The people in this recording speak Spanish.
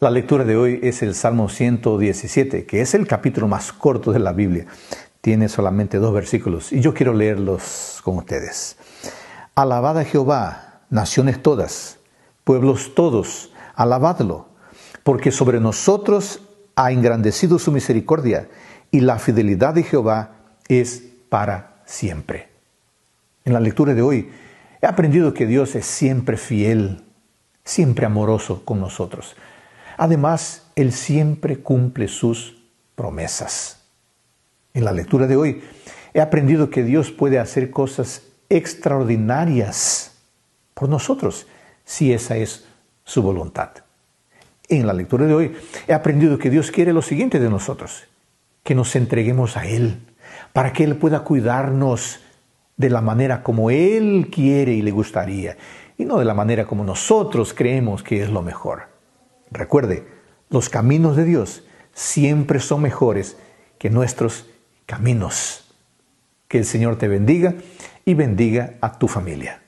La lectura de hoy es el Salmo 117, que es el capítulo más corto de la Biblia. Tiene solamente dos versículos y yo quiero leerlos con ustedes. Alabad a Jehová, naciones todas, pueblos todos, alabadlo, porque sobre nosotros ha engrandecido su misericordia y la fidelidad de Jehová es para siempre en la lectura de hoy, he aprendido que Dios es siempre fiel, siempre amoroso con nosotros. Además, Él siempre cumple sus promesas. En la lectura de hoy, he aprendido que Dios puede hacer cosas extraordinarias por nosotros, si esa es su voluntad. En la lectura de hoy he aprendido que Dios quiere lo siguiente de nosotros, que nos entreguemos a Él, para que Él pueda cuidarnos, de la manera como Él quiere y le gustaría, y no de la manera como nosotros creemos que es lo mejor. Recuerde, los caminos de Dios siempre son mejores que nuestros caminos. Que el Señor te bendiga y bendiga a tu familia.